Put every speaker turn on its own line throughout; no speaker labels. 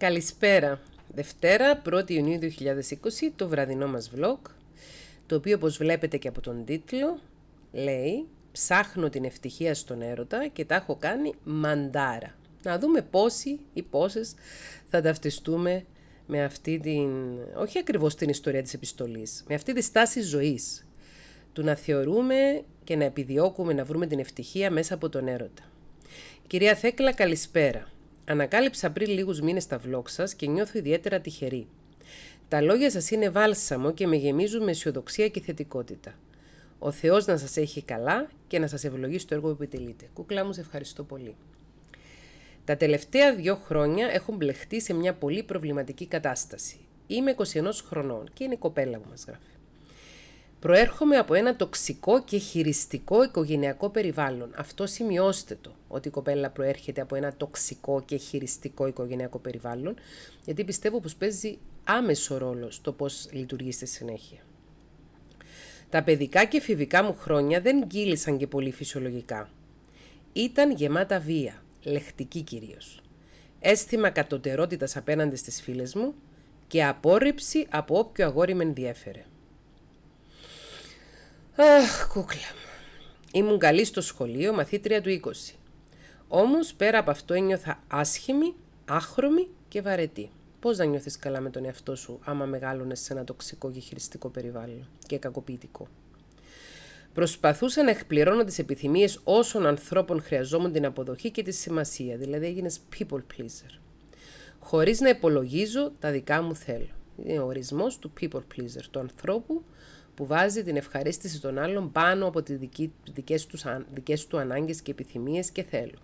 Καλησπέρα. Δευτέρα, 1η Ιουνίου 2020, το βραδινό μας vlog, το οποίο όπως βλέπετε και από τον τίτλο, λέει «Ψάχνω την ευτυχία στον έρωτα και τα έχω κάνει μαντάρα». Να δούμε πόσοι ή πόσες θα ταυτιστούμε με αυτή την, όχι ακριβώς την ιστορία της επιστολής, με αυτή τη στάση ζωής, του να θεωρούμε και να επιδιώκουμε να βρούμε την ευτυχία μέσα από τον έρωτα. Κυρία Θέκλα, καλησπέρα. Ανακάλυψα πριν λίγους μήνες τα vlog σας και νιώθω ιδιαίτερα τυχερή. Τα λόγια σας είναι βάλσαμο και με γεμίζουν με αισιοδοξία και θετικότητα. Ο Θεός να σας έχει καλά και να σας ευλογήσει το έργο που επιτελείτε. Κούκλα μου, σε ευχαριστώ πολύ. Τα τελευταία δύο χρόνια έχω μπλεχτεί σε μια πολύ προβληματική κατάσταση. Είμαι 21 χρονών και είναι η κοπέλα μου μας γράφει. Προέρχομαι από ένα τοξικό και χειριστικό οικογενειακό περιβάλλον. Αυτό σημειώστε το, ότι η κοπέλα προέρχεται από ένα τοξικό και χειριστικό οικογενειακό περιβάλλον, γιατί πιστεύω πως παίζει άμεσο ρόλο στο πώς λειτουργεί στη συνέχεια. Τα παιδικά και φιβικά μου χρόνια δεν γκύλησαν και πολύ φυσιολογικά. Ήταν γεμάτα βία, λεχτική κυρίως. Έσθημα κατωτερότητας απέναντι στις φίλες μου και απόρριψη από όποιο αγόρι με ενδιέφερε. Αχ, κούκλα Ήμουν καλή στο σχολείο, μαθήτρια του 20. Όμως, πέρα από αυτό ένιωθα άσχημη, άχρωμη και βαρετή. Πώς να νιώθεις καλά με τον εαυτό σου άμα μεγάλωνες σε ένα τοξικό και χειριστικό περιβάλλον και κακοποιητικό. Προσπαθούσα να εκπληρώνω τις επιθυμίες όσων ανθρώπων χρειαζόμουν την αποδοχή και τη σημασία, δηλαδή έγινες people pleaser. Χωρίς να υπολογίζω τα δικά μου θέλω. Είναι ο ορισμός του people pleaser, του ανθρώπου που βάζει την ευχαρίστηση των άλλων πάνω από τις δικές, δικές του ανάγκες και επιθυμίες και θέλω.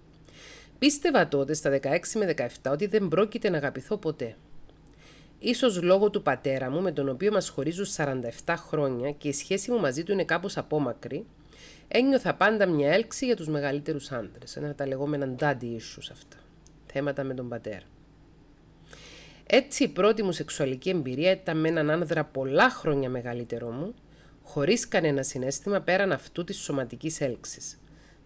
Πίστευα τότε στα 16 με 17 ότι δεν πρόκειται να αγαπηθώ ποτέ. Ίσως λόγω του πατέρα μου με τον οποίο μας χωρίζουν 47 χρόνια και η σχέση μου μαζί του είναι κάπως απόμακρη, ένιωθα πάντα μια έλξη για τους μεγαλύτερους άντρες. Ένα τα λεγόμενα daddy issues αυτά. Θέματα με τον πατέρα. Έτσι η πρώτη μου σεξουαλική εμπειρία ήταν με έναν άνδρα πολλά χρόνια μεγαλύτερό μου χωρίς κανένα συνέστημα πέραν αυτού της σωματικής έλξης.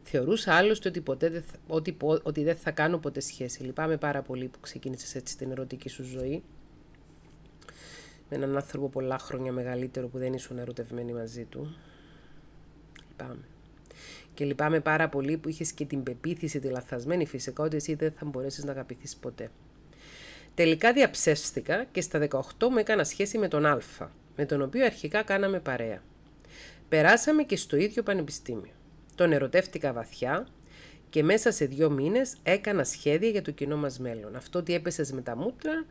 Θεωρούσα άλλωστε ότι, ποτέ δεν θα, ότι, ότι δεν θα κάνω ποτέ σχέση. Λυπάμαι πάρα πολύ που ξεκίνησες έτσι την ερωτική σου ζωή. Με έναν άνθρωπο πολλά χρόνια μεγαλύτερο που δεν ήσουν ερωτευμένη μαζί του. Λυπάμαι. Και λυπάμαι πάρα πολύ που είχες και την πεποίθηση, τη λαθασμένη φυσικά, ότι εσύ δεν θα μπορέσεις να αγαπηθείς ποτέ. Τελικά διαψεύστηκα και στα 18 μου έκανα σχέση με τον Α, με τον οποίο αρχικά κάναμε παρέα. Περάσαμε και στο ίδιο πανεπιστήμιο. Τον ερωτεύτηκα βαθιά και μέσα σε δύο μήνες έκανα σχέδια για το κοινό μας μέλλον. Αυτό ότι έπεσες με τα μούτρα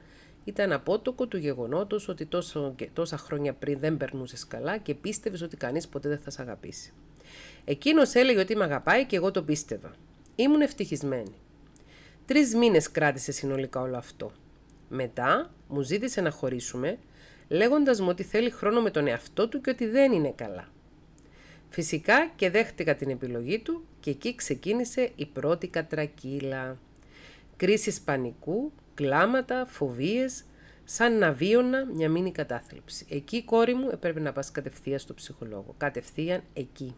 ήταν απότοκο του γεγονότος ότι τόσο, τόσα χρόνια πριν δεν περνούσες καλά και πίστευες ότι κανείς ποτέ δεν θα σε αγαπήσει. Εκείνος έλεγε ότι με αγαπάει και εγώ το πίστευα. Ήμουν ευτυχισμένη. Τρεις μήνες κράτησε συνολικά όλο αυτό. Μετά μου ζήτησε να χωρίσουμε, λέγοντας μου ότι θέλει χρόνο με τον εαυτό του και ότι δεν είναι καλά. Φυσικά και δέχτηκα την επιλογή του και εκεί ξεκίνησε η πρώτη κατρακύλα. Κρίσεις πανικού, κλάματα, φοβίες, σαν να βίωνα μια μήνυ κατάθλιψη. Εκεί, η κόρη μου, έπρεπε να πας κατευθείαν στο ψυχολόγο. Κατευθείαν εκεί.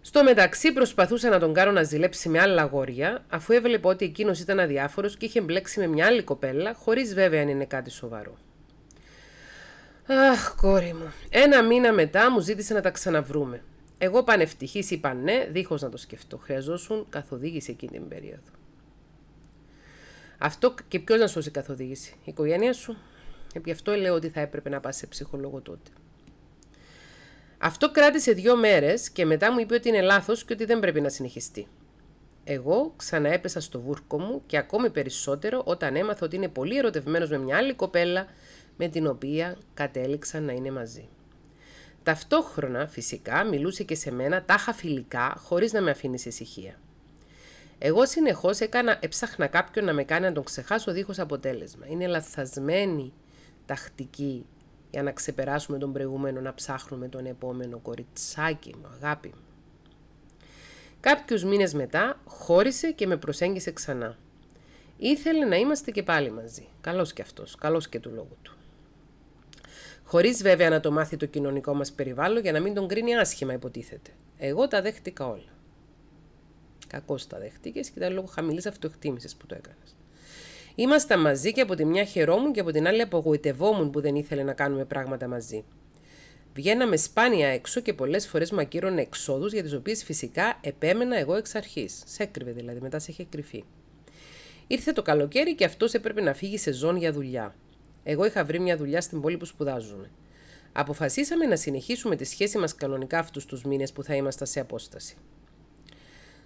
Στο μεταξύ προσπαθούσα να τον κάνω να ζηλέψει με άλλα αγόρια, αφού έβλεπε ότι εκείνος ήταν αδιάφορος και είχε μπλέξει με μια άλλη κοπέλα, χωρίς βέβαια αν είναι κάτι σοβαρό. Αχ, κόρη μου. Ένα μήνα μετά μου ζήτησε να τα ξαναβρούμε. Εγώ πανευτυχής είπα ναι, δίχως να το σκεφτώ. Χρειαζόσουν καθοδήγηση εκείνη την περίοδο. Αυτό και ποιος να σώσει καθοδήγηση, η οικογένεια σου. Γι' αυτό λέω ότι θα έπρεπε να πας σε ψυχολόγο τότε. Αυτό κράτησε δύο μέρες και μετά μου είπε ότι είναι λάθος και ότι δεν πρέπει να συνεχιστεί. Εγώ ξαναέπεσα στο βούρκο μου και ακόμη περισσότερο όταν έμαθα ότι είναι πολύ ερωτευμένος με μια άλλη κοπέλα με την οποία κατέληξαν να είναι μαζί. Ταυτόχρονα, φυσικά, μιλούσε και σε μένα τάχα φιλικά, χωρίς να με αφήνει σε ησυχία. Εγώ συνεχώς έκανα, έψαχνα κάποιον να με κάνει να τον ξεχάσω δίχως αποτέλεσμα. Είναι λαθασμένη τακτική για να ξεπεράσουμε τον προηγούμενο, να ψάχνουμε τον επόμενο κοριτσάκι μου, αγάπη μου. Κάποιους μήνες μετά χώρισε και με προσέγγισε ξανά. Ήθελε να είμαστε και πάλι μαζί. Καλός και αυτός, καλός και του λόγου του. Χωρίς βέβαια να το μάθει το κοινωνικό μας περιβάλλον για να μην τον κρίνει άσχημα, υποτίθεται. Εγώ τα δέχτηκα όλα. Κακώς τα δέχτηκες και ήταν λόγω χαμηλής αυτοεκτίμησης που το έκανες. Ήμασταν μαζί και από τη μια χαιρόμουν και από την άλλη απογοητευόμουν που δεν ήθελε να κάνουμε πράγματα μαζί. Βγαίναμε σπάνια έξω και πολλές φορές μακύρωνε εξόδους για τις οποίες φυσικά επέμενα εγώ εξ αρχής. Σε έκρυβε δηλαδή, μετά σε είχε κρυφεί. Ήρθε το καλοκαίρι και αυτός έπρεπε να φύγει σε ζώνη για δουλειά. Εγώ είχα βρει μια δουλειά στην πόλη που σπουδάζουμε. Αποφασίσαμε να συνεχίσουμε τη σχέση μας κανονικά αυτούς τους μήνες που θα ήμασταν σε απόσταση.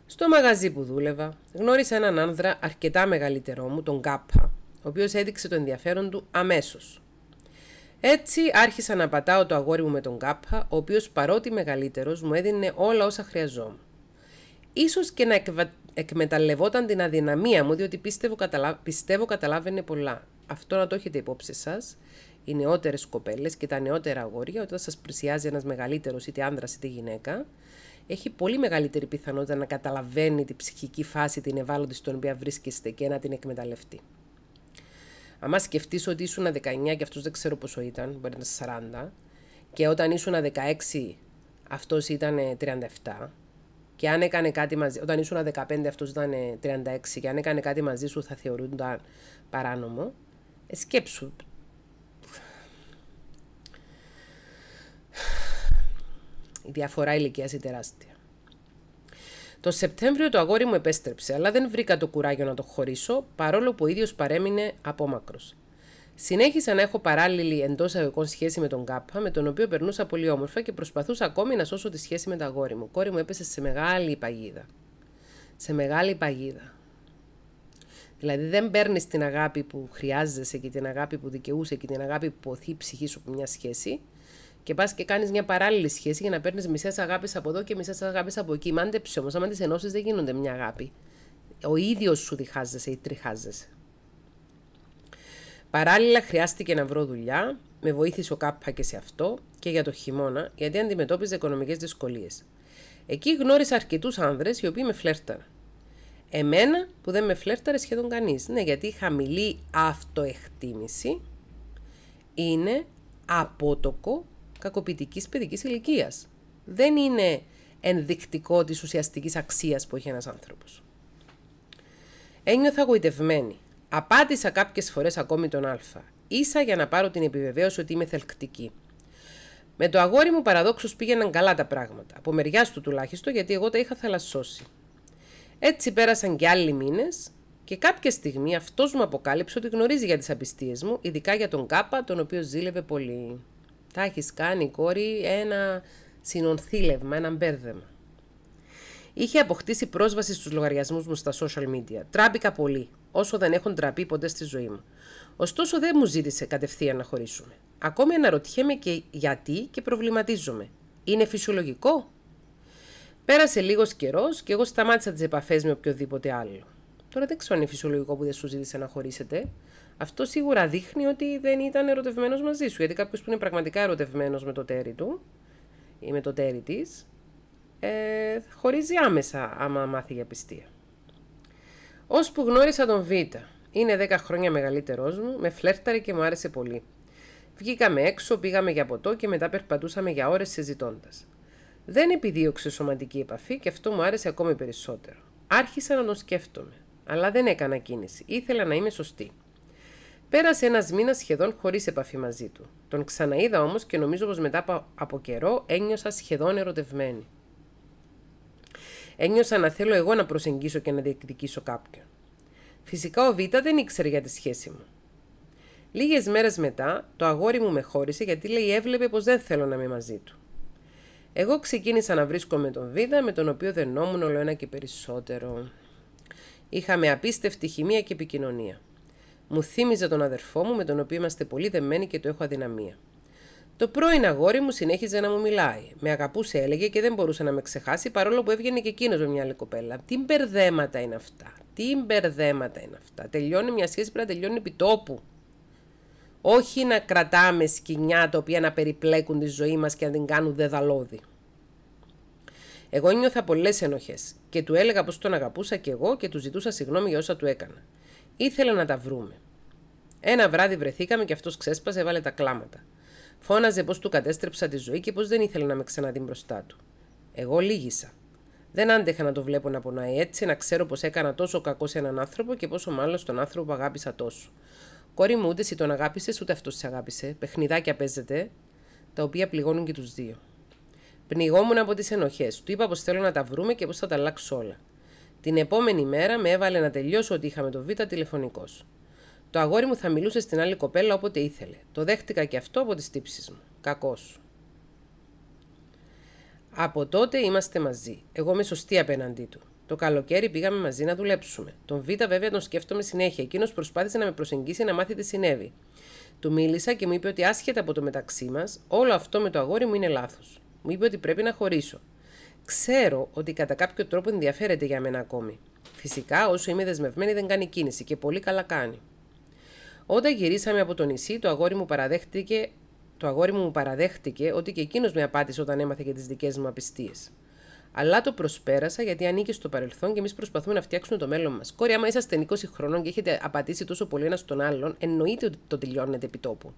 Στο μαγαζί που δούλευα, γνώρισα έναν άνδρα αρκετά μεγαλύτερό μου, τον Κάπα, ο οποίος έδειξε το ενδιαφέρον του αμέσως. Έτσι άρχισα να πατάω το αγόρι μου με τον Κάπα, ο οποίος παρότι μεγαλύτερος μου έδινε όλα όσα χρειαζόμουν. Ίσως και να εκμεταλλευόταν την αδυναμία μου, διότι πιστεύω, καταλα... πιστεύω καταλάβαινε πολλά αυτό να το έχετε υπόψη σας. οι νεότερες κοπέλες και τα νεότερα αγόρια, όταν σας πλησιάζει ένας μεγαλύτερος είτε άνδρας είτε γυναίκα, έχει πολύ μεγαλύτερη πιθανότητα να καταλαβαίνει την ψυχική φάση, την ευάλωτη στην οποία βρίσκεστε και να την εκμεταλλευτεί. Αν σκεφτείς ότι ήσουν 19 και αυτός δεν ξέρω πόσο ήταν, μπορεί να ήταν 40, και όταν ήσουν 16 αυτός ήταν 37, ε, και αν έκανε κάτι μαζί, όταν ήσουν 15 αυτός ήταν 36, ε, και αν έκανε κάτι μαζί σου θα θεωρούνταν παράνομο, ε, σκέψου. Η διαφορά ηλικίας είναι τεράστια. Το Σεπτέμβριο το αγόρι μου επέστρεψε, αλλά δεν βρήκα το κουράγιο να το χωρίσω, παρόλο που ο ίδιος παρέμεινε απόμακρος. Συνέχισα να έχω παράλληλη εντός αγωγικών σχέση με τον Κάπα, με τον οποίο περνούσα πολύ όμορφα και προσπαθούσα ακόμη να σώσω τη σχέση με το αγόρι μου. Η κόρη μου έπεσε σε μεγάλη παγίδα. Σε μεγάλη παγίδα. Δηλαδή δεν παίρνεις την αγάπη που χρειάζεσαι και την αγάπη που δικαιούσε και την αγάπη που ποθεί η ψυχή σου από μια σχέση και πας και κάνεις μια παράλληλη σχέση για να παίρνεις μισές αγάπης από εδώ και μισές αγάπης από εκεί. Μάντεψε όμως, άμα τις ενώσεις δεν γίνονται μια αγάπη. Ο ίδιος σου διχάζεσαι ή τριχάζεσαι. Παράλληλα, χρειάστηκε να βρω δουλειά. Με βοήθησε ο Κάπα και σε αυτό και για το χειμώνα, γιατί αντιμετώπιζε οικονομικές δυσκολίες. Εκεί γνώρισα αρκετούς άνδρες οι οποίοι με φλέρταραν. Εμένα που δεν με φλέρταρε σχεδόν κανείς. Ναι, γιατί η χαμηλή αυτοεκτίμηση είναι απότοκο κακοποιητικής παιδικής ηλικίας. Δεν είναι ενδεικτικό της ουσιαστικής αξίας που έχει ένας άνθρωπος. Ένιωθα αγωιτευμένη. Απάντησα κάποιες φορές ακόμη τον Α. Ίσα για να πάρω την επιβεβαίωση ότι είμαι θελκτική. Με το αγόρι μου παραδόξως πήγαιναν καλά τα πράγματα. Από μεριάς του τουλάχιστον, γιατί εγώ τα είχα θαλασσώσει. Έτσι πέρασαν και άλλοι μήνες και κάποια στιγμή αυτός μου αποκάλυψε ότι γνωρίζει για τις απιστίες μου, ειδικά για τον Κάπα, τον οποίο ζήλευε πολύ. Τα έχεις κάνει, κόρη, ένα συνονθήλευμα, ένα μπέρδεμα. Είχε αποκτήσει πρόσβαση στους λογαριασμούς μου στα social media. Τράπηκα πολύ, όσο δεν έχουν τραπεί ποτέ στη ζωή μου. Ωστόσο, δεν μου ζήτησε κατευθείαν να χωρίσουμε. Ακόμη αναρωτιέμαι και γιατί και προβληματίζομαι. Είναι φυσιολογικό Πέρασε λίγος καιρός και εγώ σταμάτησα τις επαφές με οποιοδήποτε άλλο. Τώρα δεν ξέρω αν είναι φυσιολογικό που δεν σου ζήτησε να χωρίσετε. Αυτό σίγουρα δείχνει ότι δεν ήταν ερωτευμένος μαζί σου. Γιατί κάποιος που είναι πραγματικά ερωτευμένος με το τέρι του ή με το τέρι της, ε, χωρίζει άμεσα άμα μάθει για πιστία. που γνώρισα τον Β. Είναι 10 χρόνια μεγαλύτερός μου, με φλέρταρε και μου άρεσε πολύ. Βγήκαμε έξω, πήγαμε για ποτό και μετά περπατούσαμε για ώρες συζητώντας. Δεν επιδίωξε σωματική επαφή και αυτό μου άρεσε ακόμη περισσότερο. Άρχισα να τον σκέφτομαι, αλλά δεν έκανα κίνηση. Ήθελα να είμαι σωστή. Πέρασε ένας μήνας σχεδόν χωρίς επαφή μαζί του. Τον ξαναείδα όμως και νομίζω πως μετά από καιρό ένιωσα σχεδόν ερωτευμένη. Ένιωσα να θέλω εγώ να προσεγγίσω και να διεκδικήσω κάποιον. Φυσικά ο Βίτα δεν ήξερε για τη σχέση μου. Λίγες μέρες μετά το αγόρι μου με χώρισε γιατί λέει έβλεπε πως δεν θέλω να είμαι μαζί του. Εγώ ξεκίνησα να βρίσκομαι τον Βίδα, με τον οποίο δεν νόμουν όλο ένα και περισσότερο. Είχαμε απίστευτη χημεία και επικοινωνία. Μου θύμιζε τον αδερφό μου, με τον οποίο είμαστε πολύ δεμένοι και το έχω αδυναμία. Το πρώην αγόρι μου συνέχιζε να μου μιλάει. Με αγαπούσε, έλεγε και δεν μπορούσε να με ξεχάσει, παρόλο που έβγαινε και εκείνος με μια άλλη κοπέλα. Τι μπερδέματα είναι αυτά. Τι μπερδέματα είναι αυτά. Τελειώνει μια σχέση, πρέπει να τελειώνει επί όχι να κρατάμε σκηνιά τα οποία να περιπλέκουν τη ζωή μας και να την κάνουν δεδαλώδη. Εγώ νιώθα πολλές ενοχές και του έλεγα πως τον αγαπούσα και εγώ και του ζητούσα συγγνώμη για όσα του έκανα. Ήθελα να τα βρούμε. Ένα βράδυ βρεθήκαμε και αυτός ξέσπασε, έβαλε τα κλάματα. Φώναζε πως του κατέστρεψα τη ζωή και πως δεν ήθελε να με ξαναδεί μπροστά του. Εγώ λύγησα. Δεν άντεχα να το βλέπω να πονάει έτσι, να ξέρω πως έκανα τόσο κακό σε έναν άνθρωπο και πόσο μάλλον στον άνθρωπο που αγάπησα τόσο. Κόρη μου, ούτε εσύ τον αγάπησες, ούτε αυτός σε αγάπησε. Παιχνιδάκια παίζεται, τα οποία πληγώνουν και τους δύο. Πνιγόμουν από τις ενοχές. Του είπα πως θέλω να τα βρούμε και πως θα τα αλλάξω όλα. Την επόμενη μέρα με έβαλε να τελειώσω ότι είχαμε το Β τηλεφωνικός. Το αγόρι μου θα μιλούσε στην άλλη κοπέλα όποτε ήθελε. Το δέχτηκα και αυτό από τις τύψεις μου. Κακός. Από τότε είμαστε μαζί. Εγώ είμαι σωστή απέναντί του. Το καλοκαίρι πήγαμε μαζί να δουλέψουμε. Τον Β βέβαια τον σκέφτομαι συνέχεια. Εκείνος προσπάθησε να με προσεγγίσει να μάθει τι συνέβη. Του μίλησα και μου είπε ότι άσχετα από το μεταξύ μας, όλο αυτό με το αγόρι μου είναι λάθος. Μου είπε ότι πρέπει να χωρίσω. Ξέρω ότι κατά κάποιο τρόπο ενδιαφέρεται για μένα ακόμη. Φυσικά, όσο είμαι δεσμευμένη, δεν κάνει κίνηση και πολύ καλά κάνει. Όταν γυρίσαμε από το νησί, το αγόρι μου παραδέχτηκε, το αγόρι μου παραδέχτηκε ότι και εκείνος με απάτησε όταν έμαθε για τις δικές μου απιστίες αλλά το προσπέρασα γιατί ανήκει στο παρελθόν και εμείς προσπαθούμε να φτιάξουμε το μέλλον μας. Κόρη, άμα είσαστε 20 χρόνων και έχετε απατήσει τόσο πολύ ένας τον άλλον, εννοείται ότι το τελειώνετε επί τόπου.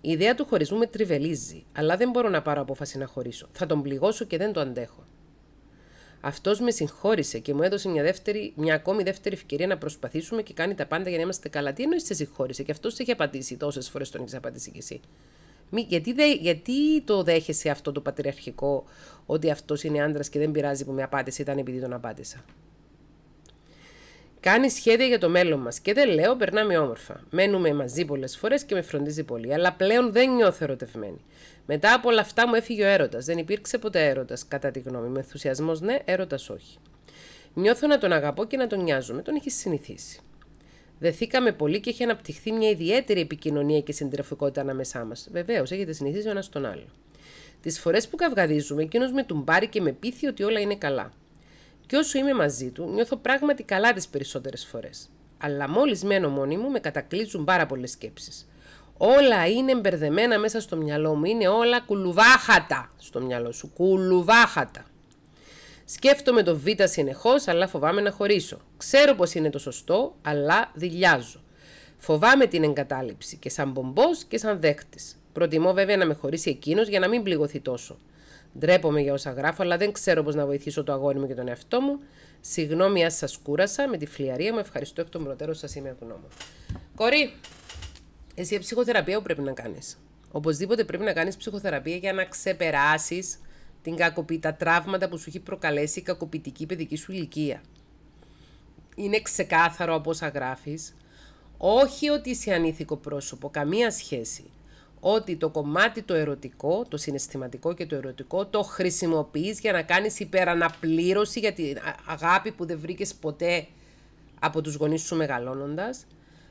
Η ιδέα του χωρισμού με τριβελίζει, αλλά δεν μπορώ να πάρω απόφαση να χωρίσω. Θα τον πληγώσω και δεν το αντέχω. Αυτός με συγχώρησε και μου έδωσε μια, δεύτερη, μια ακόμη δεύτερη ευκαιρία να προσπαθήσουμε και κάνει τα πάντα για να είμαστε καλά. Τι εννοείς σε συγχώρησε, και αυτός έχει απαντήσει τόσες φορές τον έχεις απαντήσει κι εσύ. Μη, γιατί, δε, γιατί το δέχεσαι αυτό το πατριαρχικό ότι αυτός είναι άντρας και δεν πειράζει που με απάντησε, ήταν επειδή τον απάντησα. Κάνει σχέδια για το μέλλον μας και δεν λέω, περνάμε όμορφα. Μένουμε μαζί πολλές φορές και με φροντίζει πολύ, αλλά πλέον δεν νιώθω ερωτευμένη. Μετά από όλα αυτά μου έφυγε ο έρωτας. Δεν υπήρξε ποτέ έρωτας, κατά τη γνώμη μου. Ενθουσιασμός ναι, έρωτας όχι. Νιώθω να τον αγαπώ και να τον νοιάζομαι. Τον έχει συνηθίσει. Δεθήκαμε πολύ και έχει αναπτυχθεί μια ιδιαίτερη επικοινωνία και συντροφικότητα ανάμεσά μας. Βεβαίως, έχετε συνηθίσει ο ένας τον άλλο. Τις φορές που καυγαδίζουμε, εκείνος με τον πάρει και με πείθει ότι όλα είναι καλά. Και όσο είμαι μαζί του, νιώθω πράγματι καλά τις περισσότερες φορές. Αλλά μόλις μένω μόνη μου, με κατακλείζουν πάρα πολλές σκέψεις. Όλα είναι μπερδεμένα μέσα στο μυαλό μου. Είναι όλα κουλουβάχατα στο μυαλό σου. Κουλουβάχατα. Σκέφτομαι το Β συνεχώς, αλλά φοβάμαι να χωρίσω. Ξέρω πως είναι το σωστό, αλλά δηλιάζω. Φοβάμαι την εγκατάλειψη και σαν μπομπό και σαν δέχτης. Προτιμώ βέβαια να με χωρίσει εκείνος για να μην πληγωθεί τόσο. Ντρέπομαι για όσα γράφω, αλλά δεν ξέρω πώς να βοηθήσω το αγόρι μου και τον εαυτό μου. Συγγνώμη, αν σας κούρασα. Με τη φλιαρία μου ευχαριστώ εκ των προτέρων σας είμαι ευγνώμων. Κορή, εσύ ψυχοθεραπεία που πρέπει να κάνεις. Οπωσδήποτε πρέπει να κάνεις ψυχοθεραπεία για να ξεπεράσεις την τα τραύματα που σου έχει προκαλέσει η κακοποιητική παιδική σου ηλικία. Είναι ξεκάθαρο από όσα γράφεις. Όχι ότι είσαι ανήθικο πρόσωπο, καμία σχέση ότι το κομμάτι το ερωτικό, το συναισθηματικό και το ερωτικό το χρησιμοποιείς για να κάνεις υπεραναπλήρωση για την αγάπη που δεν βρήκες ποτέ από τους γονείς σου μεγαλώνοντας.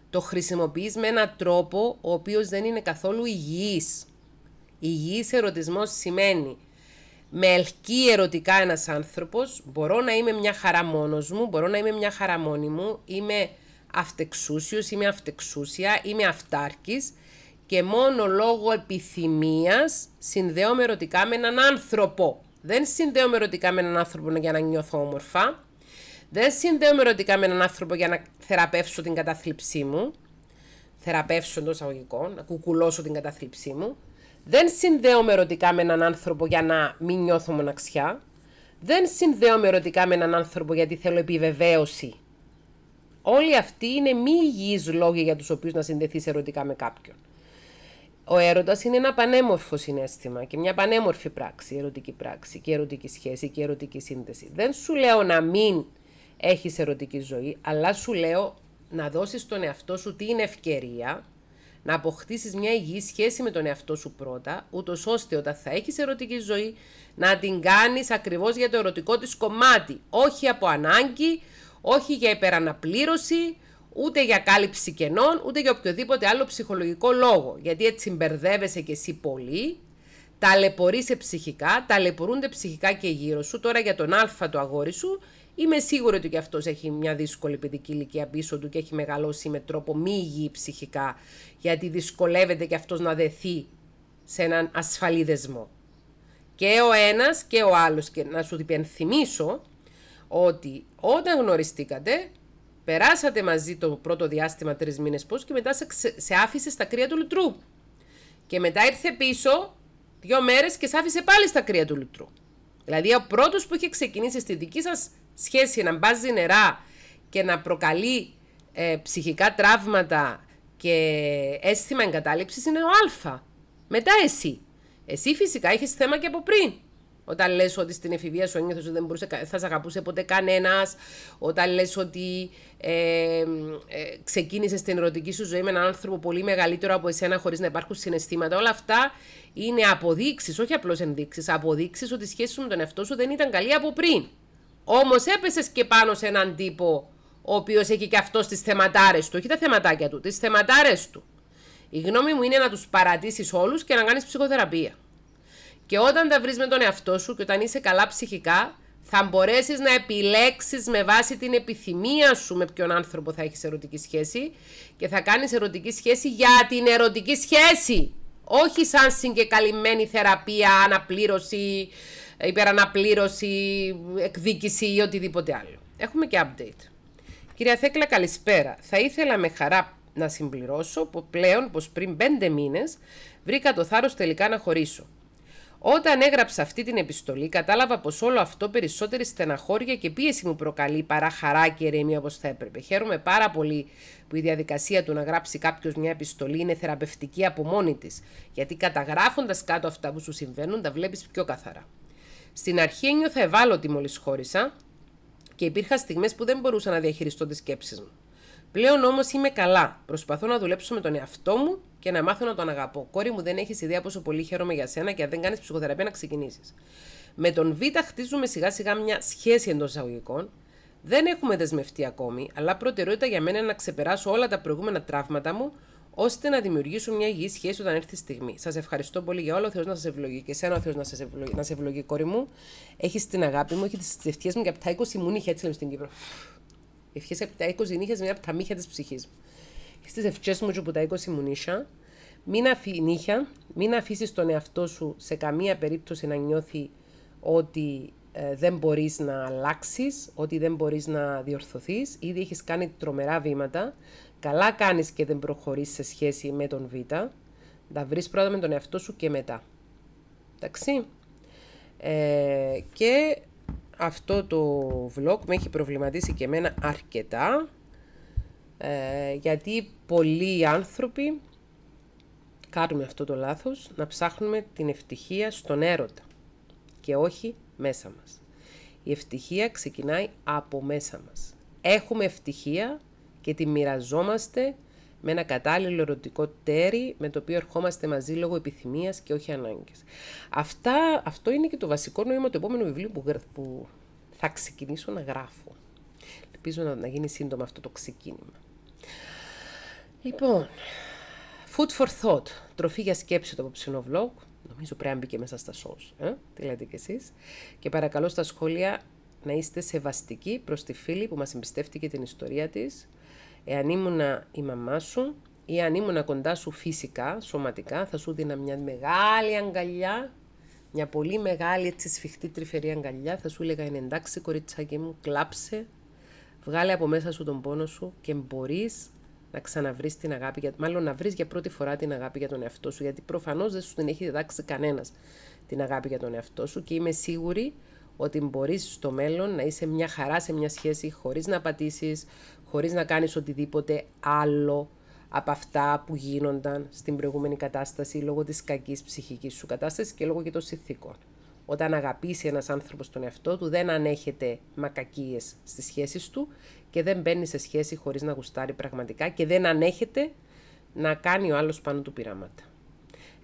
Το χρησιμοποιείς με έναν τρόπο ο οποίος δεν είναι καθόλου υγιής. Υγιής ερωτισμός σημαίνει με ελκύει ερωτικά ένας άνθρωπος, μπορώ να είμαι μια χαρά μου, μπορώ να είμαι μια χαρά μόνη μου, είμαι αυτεξούσιος, είμαι αυτεξούσια, είμαι αυτάρκης και μόνο λόγω επιθυμίας συνδέομαι ερωτικά με έναν άνθρωπο. Δεν συνδέομαι ερωτικά με έναν άνθρωπο για να νιώθω όμορφα. Δεν συνδέομαι ερωτικά με έναν άνθρωπο για να θεραπεύσω την κατάθλιψή μου. Θεραπεύσω εντός αγωγικών, να κουκουλώσω την κατάθλιψή μου. Δεν συνδέομαι ερωτικά με έναν άνθρωπο για να μην νιώθω μοναξιά. Δεν συνδέομαι ερωτικά με έναν άνθρωπο γιατί θέλω επιβεβαίωση. Όλοι αυτοί είναι μη υγιείς λόγοι για τους οποίους να συνδεθείς ερωτικά με κάποιον ο έρωτας είναι ένα πανέμορφο συνέστημα και μια πανέμορφη πράξη, ερωτική πράξη και ερωτική σχέση και ερωτική σύνδεση. Δεν σου λέω να μην έχεις ερωτική ζωή, αλλά σου λέω να δώσεις τον εαυτό σου την ευκαιρία να αποκτήσεις μια υγιή σχέση με τον εαυτό σου πρώτα, ούτως ώστε όταν θα έχεις ερωτική ζωή να την κάνεις ακριβώς για το ερωτικό της κομμάτι, όχι από ανάγκη, όχι για υπεραναπλήρωση, ούτε για κάλυψη κενών, ούτε για οποιοδήποτε άλλο ψυχολογικό λόγο. Γιατί έτσι μπερδεύεσαι κι εσύ πολύ, ταλαιπωρείσαι ψυχικά, ταλαιπωρούνται ψυχικά και γύρω σου. Τώρα για τον άλφα το αγόρι σου, είμαι σίγουρη ότι κι αυτός έχει μια δύσκολη παιδική ηλικία πίσω του και έχει μεγαλώσει με τρόπο μη υγιή ψυχικά, γιατί δυσκολεύεται κι αυτός να δεθεί σε έναν ασφαλή δεσμό. Και ο ένας και ο άλλος και να σου υπενθυμίσω ότι όταν γνωριστήκατε Περάσατε μαζί το πρώτο διάστημα τρεις μήνες πώς και μετά σε, σε άφησε στα κρύα του λουτρού. Και μετά ήρθε πίσω δύο μέρες και σε άφησε πάλι στα κρύα του λουτρού. Δηλαδή, ο πρώτος που είχε ξεκινήσει στη δική σας σχέση να μπάζει νερά και να προκαλεί ε, ψυχικά τραύματα και αίσθημα εγκατάλειψης είναι ο Α. Μετά εσύ. Εσύ φυσικά είχες θέμα και από πριν. Όταν λες ότι στην εφηβεία σου ένιωθες ότι δεν μπορούσε, θα σε αγαπούσε ποτέ κανένας. όταν λες ότι ε, ε, ξεκίνησες την ερωτική σου ζωή με έναν άνθρωπο πολύ μεγαλύτερο από εσένα χωρίς να υπάρχουν συναισθήματα, όλα αυτά είναι αποδείξεις, όχι απλώς ενδείξεις, αποδείξεις ότι η σχέση σου με τον εαυτό σου δεν ήταν καλή από πριν. Όμως έπεσες και πάνω σε έναν τύπο ο οποίος έχει και αυτός τις θεματάρες του, όχι τα θεματάκια του, τις θεματάρες του. Η γνώμη μου είναι να τους παρατήσεις όλους και να κάνεις ψυχοθεραπεία. Και όταν τα βρεις με τον εαυτό σου και όταν είσαι καλά ψυχικά, θα μπορέσεις να επιλέξεις με βάση την επιθυμία σου με ποιον άνθρωπο θα έχεις ερωτική σχέση και θα κάνεις ερωτική σχέση για την ερωτική σχέση. Όχι σαν συγκεκαλυμμένη θεραπεία, αναπλήρωση, υπεραναπλήρωση, εκδίκηση ή οτιδήποτε άλλο. Έχουμε και update. Κυρία Θέκλα, καλησπέρα. Θα ήθελα με χαρά να συμπληρώσω που πλέον πως πριν πέντε μήνες βρήκα το θάρρος τελικά να χωρίσω. Όταν έγραψα αυτή την επιστολή, κατάλαβα πως όλο αυτό περισσότερη στεναχώρια και πίεση μου προκαλεί παρά χαρά και ηρεμία όπως θα έπρεπε. Χαίρομαι πάρα πολύ που η διαδικασία του να γράψει κάποιος μια επιστολή είναι θεραπευτική από μόνη της, γιατί καταγράφοντας κάτω αυτά που σου συμβαίνουν, τα βλέπεις πιο καθαρά. Στην αρχή ένιωθα ευάλωτη μόλις χώρισα και υπήρχαν στιγμές που δεν μπορούσα να διαχειριστώ τις σκέψεις μου. Πλέον όμως είμαι καλά. Προσπαθώ να δουλέψω με τον εαυτό μου και να μάθω να τον αγαπώ. Κόρη μου, δεν έχεις ιδέα πόσο πολύ χαίρομαι για σένα και αν δεν κάνεις ψυχοθεραπεία να ξεκινήσεις. Με τον Β χτίζουμε σιγά σιγά μια σχέση εντός εισαγωγικών. Δεν έχουμε δεσμευτεί ακόμη, αλλά προτεραιότητα για μένα είναι να ξεπεράσω όλα τα προηγούμενα τραύματα μου, ώστε να δημιουργήσω μια υγιή σχέση όταν έρθει η στιγμή. Σας ευχαριστώ πολύ για όλο. Ο Θεός να σας ευλογεί και εσένα, ο Θεός να, να σε ευλογεί, κόρη μου. Έχεις την αγάπη μου, έχεις τις ευτυχίε μου και από τα 20 μου είχε έτσι στην Κύπρο. Ευχές από τα 20 νύχια είναι από τα μύχια της ψυχής μου. Στι ευχές μου, που τα 20 μου νύχια, μην, αφή, μην αφήσεις τον εαυτό σου σε καμία περίπτωση να νιώθει ότι ε, δεν μπορείς να αλλάξεις, ότι δεν μπορείς να διορθωθείς. Ήδη έχεις κάνει τρομερά βήματα. Καλά κάνεις και δεν προχωρείς σε σχέση με τον Β. Τα βρεις πρώτα με τον εαυτό σου και μετά. Εντάξει. Ε, και αυτό το vlog με έχει προβληματίσει και εμένα αρκετά ε, γιατί πολλοί άνθρωποι κάνουμε αυτό το λάθος να ψάχνουμε την ευτυχία στον έρωτα και όχι μέσα μας. Η ευτυχία ξεκινάει από μέσα μας. Έχουμε ευτυχία και τη μοιραζόμαστε με ένα κατάλληλο ερωτικό τέρι με το οποίο ερχόμαστε μαζί λόγω επιθυμίας και όχι ανάγκης. αυτό είναι και το βασικό νόημα του επόμενου βιβλίου που, που θα ξεκινήσω να γράφω. Ελπίζω να, γίνει σύντομα αυτό το ξεκίνημα. Λοιπόν, food for thought, τροφή για σκέψη το απόψινό vlog. Νομίζω πρέπει να μπει και μέσα στα shows, ε? τι λέτε κι εσείς. Και παρακαλώ στα σχόλια να είστε σεβαστικοί προς τη φίλη που μας εμπιστεύτηκε την ιστορία της. Εάν ήμουνα η μαμά σου ή αν ήμουνα κοντά σου φυσικά, σωματικά, θα σου δίνα μια μεγάλη αγκαλιά, μια πολύ μεγάλη έτσι σφιχτή τρυφερή αγκαλιά, θα σου έλεγα εντάξει κοριτσάκι μου, κλάψε, βγάλε από μέσα σου τον πόνο σου και μπορείς να ξαναβρεις την αγάπη, για, μάλλον να βρεις για πρώτη φορά την αγάπη για τον εαυτό σου, γιατί προφανώς δεν σου την έχει διδάξει κανένας την αγάπη για τον εαυτό σου και είμαι σίγουρη ότι μπορείς στο μέλλον να είσαι μια χαρά σε μια σχέση χωρίς να πατήσεις, χωρίς να κάνεις οτιδήποτε άλλο από αυτά που γίνονταν στην προηγούμενη κατάσταση λόγω της κακής ψυχικής σου κατάστασης και λόγω και των συνθήκων. Όταν αγαπήσει ένας άνθρωπος τον εαυτό του, δεν ανέχεται μακακίες στις σχέσεις του και δεν μπαίνει σε σχέση χωρίς να γουστάρει πραγματικά και δεν ανέχεται να κάνει ο άλλος πάνω του πειράματα.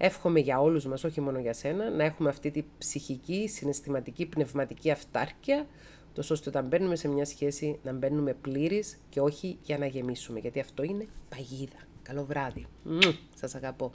Εύχομαι για όλους μας, όχι μόνο για σένα, να έχουμε αυτή τη ψυχική, συναισθηματική, πνευματική αυτάρκεια, τόσο ώστε όταν μπαίνουμε σε μια σχέση να μπαίνουμε πλήρης και όχι για να γεμίσουμε, γιατί αυτό είναι παγίδα. Καλό βράδυ. Σας αγαπώ.